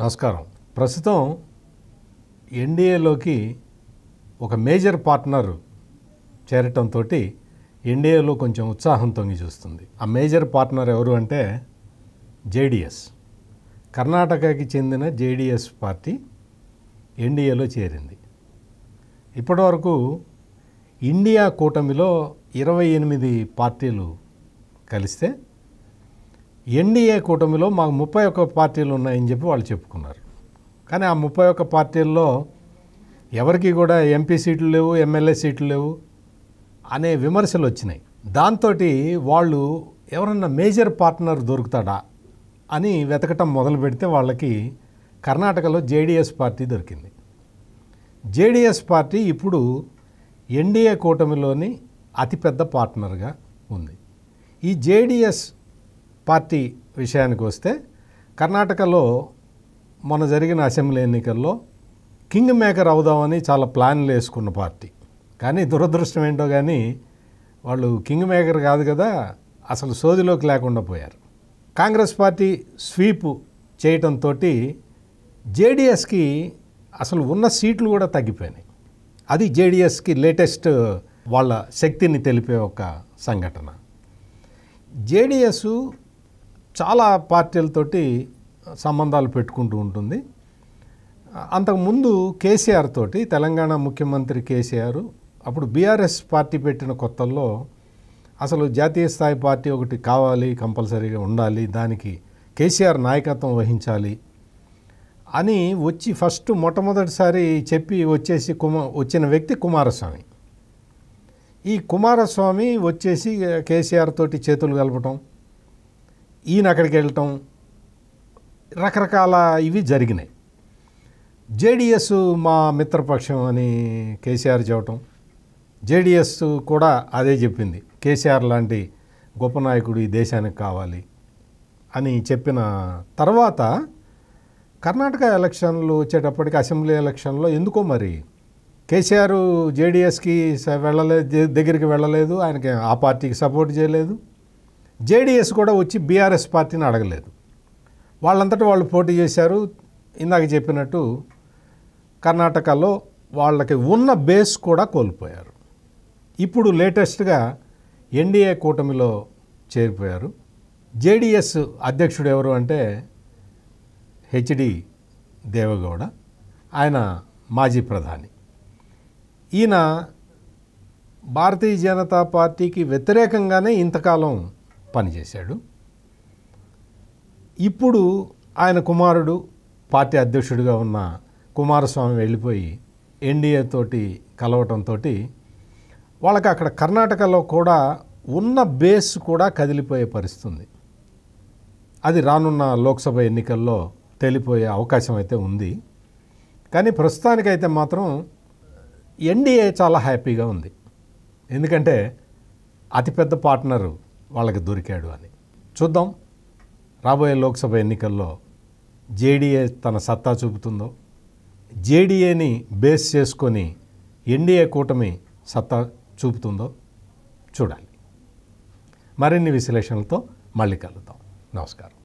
నమస్కారం ప్రస్తుతం ఎన్డీఏలోకి ఒక మేజర్ పార్ట్నర్ చేరటంతో ఎన్డీఏలో కొంచెం ఉత్సాహం తొంగి చూస్తుంది ఆ మేజర్ పార్ట్నర్ ఎవరు అంటే జేడిఎస్ కర్ణాటకకి చెందిన జేడిఎస్ పార్టీ ఎన్డీఏలో చేరింది ఇప్పటివరకు ఇండియా కూటమిలో ఇరవై ఎనిమిది పార్టీలు కలిస్తే ఎన్డీఏ కూటమిలో మాకు ముప్పై ఒక్క పార్టీలు ఉన్నాయని చెప్పి వాళ్ళు చెప్పుకున్నారు కానీ ఆ ముప్పై ఒక్క పార్టీల్లో ఎవరికి కూడా ఎంపీ సీట్లు లేవు ఎమ్మెల్యే సీట్లు లేవు అనే విమర్శలు వచ్చినాయి దాంతో వాళ్ళు ఎవరన్నా మేజర్ పార్ట్నర్ దొరుకుతాడా అని వెతకటం మొదలు పెడితే వాళ్ళకి కర్ణాటకలో జేడిఎస్ పార్టీ దొరికింది జేడిఎస్ పార్టీ ఇప్పుడు ఎన్డీఏ కూటమిలోని అతిపెద్ద పార్ట్నర్గా ఉంది ఈ జేడిఎస్ పార్టీ విషయానికి వస్తే కర్ణాటకలో మొన్న జరిగిన అసెంబ్లీ ఎన్నికల్లో కింగ్ మేకర్ అవుదామని చాలా ప్లాన్లు వేసుకున్న పార్టీ కానీ దురదృష్టం ఏంటో కానీ వాళ్ళు కింగ్ మేకర్ కాదు కదా అసలు సోదిలోకి లేకుండా పోయారు కాంగ్రెస్ పార్టీ స్వీప్ చేయటంతో జేడిఎస్కి అసలు ఉన్న సీట్లు కూడా తగ్గిపోయినాయి అది జేడిఎస్కి లేటెస్ట్ వాళ్ళ శక్తిని తెలిపే ఒక సంఘటన జేడిఎస్ చాలా పార్టీలతోటి సంబంధాలు పెట్టుకుంటూ ఉంటుంది అంతకుముందు కేసీఆర్ తోటి తెలంగాణ ముఖ్యమంత్రి కేసీఆర్ అప్పుడు బీఆర్ఎస్ పార్టీ పెట్టిన కొత్తల్లో అసలు జాతీయ స్థాయి పార్టీ ఒకటి కావాలి కంపల్సరీగా ఉండాలి దానికి కేసీఆర్ నాయకత్వం వహించాలి అని వచ్చి ఫస్ట్ మొట్టమొదటిసారి చెప్పి వచ్చేసి వచ్చిన వ్యక్తి కుమారస్వామి ఈ కుమారస్వామి వచ్చేసి కేసీఆర్ తోటి చేతులు కలపటం ఈయన అక్కడికి వెళ్ళటం రకరకాల ఇవి జరిగినాయి జేడిఎస్ మా మిత్రపక్షం అని కేసీఆర్ చెప్పటం జేడిఎస్ కూడా అదే చెప్పింది కేసీఆర్ లాంటి గొప్ప నాయకుడు ఈ దేశానికి కావాలి అని చెప్పిన తర్వాత కర్ణాటక ఎలక్షన్లు వచ్చేటప్పటికి అసెంబ్లీ ఎలక్షన్లో ఎందుకో మరి కేసీఆర్ జేడిఎస్కి వెళ్ళలేదు దగ్గరికి వెళ్ళలేదు ఆయనకి ఆ పార్టీకి సపోర్ట్ చేయలేదు జేడీఎస్ కూడా వచ్చి బీఆర్ఎస్ పార్టీని అడగలేదు వాళ్ళంతటా వాళ్ళు పోటీ చేశారు ఇందాక చెప్పినట్టు కర్ణాటకలో వాళ్ళకి ఉన్న బేస్ కూడా కోల్పోయారు ఇప్పుడు లేటెస్ట్గా ఎన్డీఏ కూటమిలో చేరిపోయారు జేడిఎస్ అధ్యక్షుడు ఎవరు అంటే హెచ్డి దేవగౌడ ఆయన మాజీ ప్రధాని ఈయన భారతీయ జనతా పార్టీకి వ్యతిరేకంగానే ఇంతకాలం పనిచేశాడు ఇప్పుడు ఆయన కుమారుడు పార్టీ అధ్యక్షుడిగా ఉన్న కుమారస్వామి వెళ్ళిపోయి ఎన్డీఏతోటి కలవటంతో వాళ్ళకి అక్కడ కర్ణాటకలో కూడా ఉన్న బేస్ కూడా కదిలిపోయే పరిస్థితుంది అది రానున్న లోక్సభ ఎన్నికల్లో తేలిపోయే అవకాశం అయితే ఉంది కానీ ప్రస్తుతానికైతే మాత్రం ఎన్డీఏ చాలా హ్యాపీగా ఉంది ఎందుకంటే అతిపెద్ద పార్ట్నరు వాళ్ళకి దొరికాడు అని చూద్దాం రాబోయే లోక్సభ ఎన్నికల్లో జేడీఏ తన సత్తా చూపుతుందో జేడీఏని బేస్ చేసుకొని ఎన్డీఏ కూటమి సత్తా చూపుతుందో చూడాలి మరిన్ని విశ్లేషణలతో మళ్ళీ కలుద్దాం నమస్కారం